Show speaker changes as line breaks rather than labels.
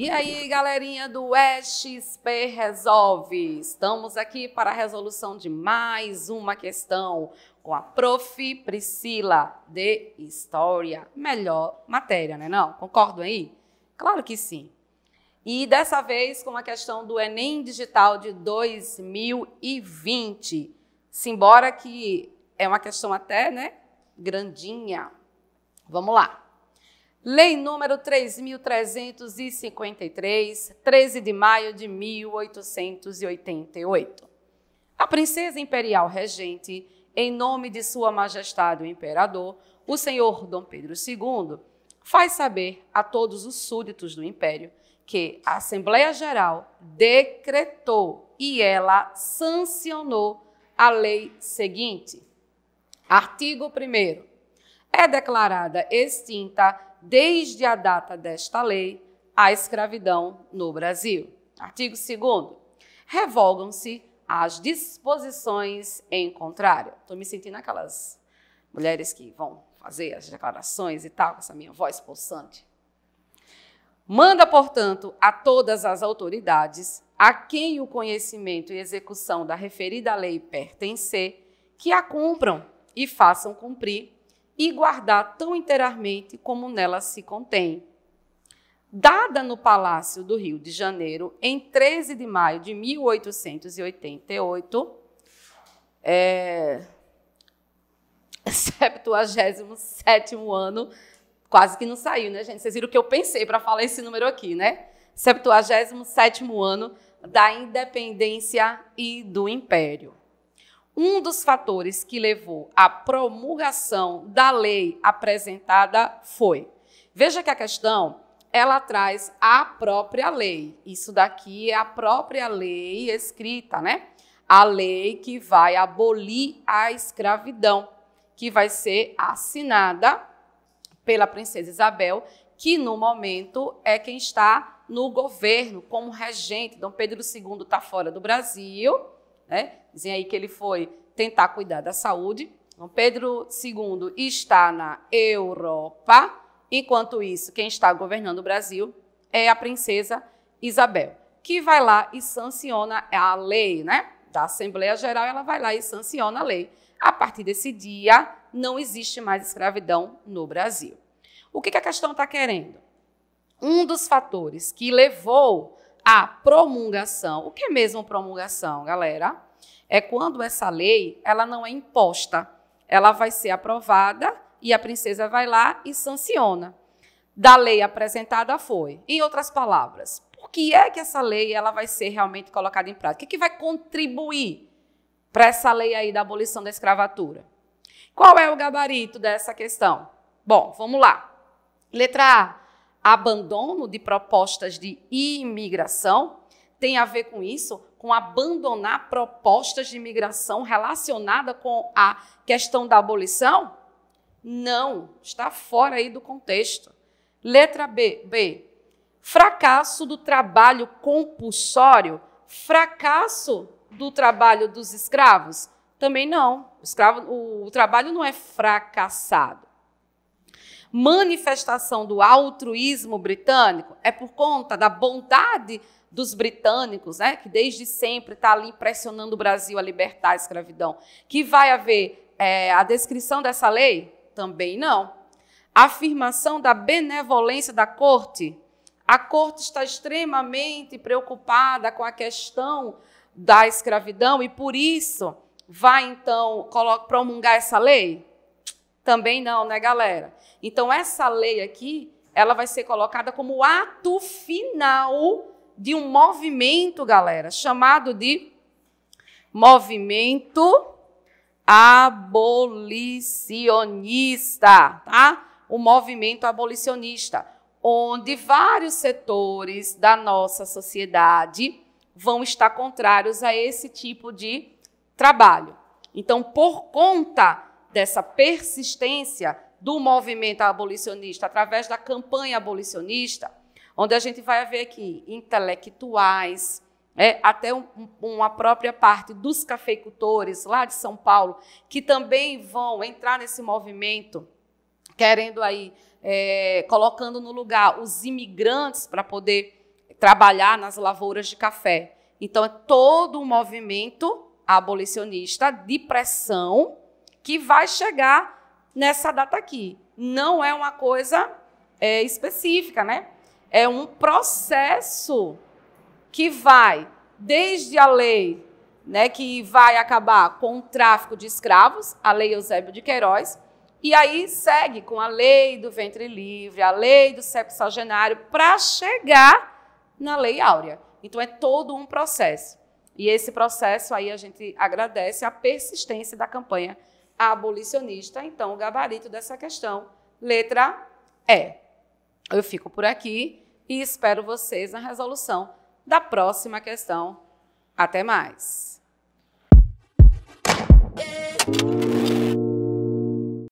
E aí, galerinha do SP Resolve, estamos aqui para a resolução de mais uma questão com a prof. Priscila de História. Melhor matéria, né não? Concordam aí? Claro que sim. E dessa vez com a questão do Enem Digital de 2020. Simbora que é uma questão até, né, grandinha. Vamos lá. Lei número 3353, 13 de maio de 1888. A princesa imperial regente, em nome de Sua Majestade o Imperador, o senhor Dom Pedro II, faz saber a todos os súditos do império que a Assembleia Geral decretou e ela sancionou a lei seguinte. Artigo 1 É declarada extinta desde a data desta lei, a escravidão no Brasil. Artigo 2. Revogam-se as disposições em contrário. Estou me sentindo aquelas mulheres que vão fazer as declarações e tal, com essa minha voz pulsante. Manda, portanto, a todas as autoridades a quem o conhecimento e execução da referida lei pertencer que a cumpram e façam cumprir e guardar tão inteiramente como nela se contém. Dada no Palácio do Rio de Janeiro, em 13 de maio de 1888, é, 77 ano, quase que não saiu, né, gente? Vocês viram o que eu pensei para falar esse número aqui, né? 77 ano da independência e do império um dos fatores que levou à promulgação da lei apresentada foi. Veja que a questão ela traz a própria lei. Isso daqui é a própria lei escrita, né? A lei que vai abolir a escravidão, que vai ser assinada pela princesa Isabel, que no momento é quem está no governo como regente. Dom Pedro II está fora do Brasil né? Dizem aí que ele foi tentar cuidar da saúde. Então, Pedro II está na Europa. Enquanto isso, quem está governando o Brasil é a princesa Isabel, que vai lá e sanciona a lei, né? Da Assembleia Geral, ela vai lá e sanciona a lei. A partir desse dia, não existe mais escravidão no Brasil. O que, que a questão está querendo? Um dos fatores que levou a promulgação. O que é mesmo promulgação, galera? É quando essa lei, ela não é imposta. Ela vai ser aprovada e a princesa vai lá e sanciona. Da lei apresentada foi. Em outras palavras, por que é que essa lei ela vai ser realmente colocada em prática? O que, é que vai contribuir para essa lei aí da abolição da escravatura? Qual é o gabarito dessa questão? Bom, vamos lá. Letra A abandono de propostas de imigração tem a ver com isso, com abandonar propostas de imigração relacionada com a questão da abolição? Não, está fora aí do contexto. Letra B, B. Fracasso do trabalho compulsório, fracasso do trabalho dos escravos? Também não. O, escravo, o, o trabalho não é fracassado manifestação do altruísmo britânico é por conta da bondade dos britânicos, né, que desde sempre está ali pressionando o Brasil a libertar a escravidão, que vai haver é, a descrição dessa lei? Também não. A afirmação da benevolência da corte? A corte está extremamente preocupada com a questão da escravidão e, por isso, vai então promulgar essa lei? Também não, né, galera? Então, essa lei aqui, ela vai ser colocada como ato final de um movimento, galera, chamado de movimento abolicionista, tá? O movimento abolicionista, onde vários setores da nossa sociedade vão estar contrários a esse tipo de trabalho. Então, por conta dessa persistência do movimento abolicionista através da campanha abolicionista, onde a gente vai ver aqui intelectuais, é, até um, uma própria parte dos cafeicultores lá de São Paulo, que também vão entrar nesse movimento, querendo aí, é, colocando no lugar os imigrantes para poder trabalhar nas lavouras de café. Então, é todo um movimento abolicionista de pressão que vai chegar nessa data aqui. Não é uma coisa é, específica, né? É um processo que vai desde a lei, né, que vai acabar com o tráfico de escravos, a lei Eusébio de Queiroz, e aí segue com a lei do ventre livre, a lei do sexagenário, para chegar na lei áurea. Então é todo um processo. E esse processo aí a gente agradece a persistência da campanha abolicionista. Então, o gabarito dessa questão, letra E. Eu fico por aqui e espero vocês na resolução da próxima questão. Até mais!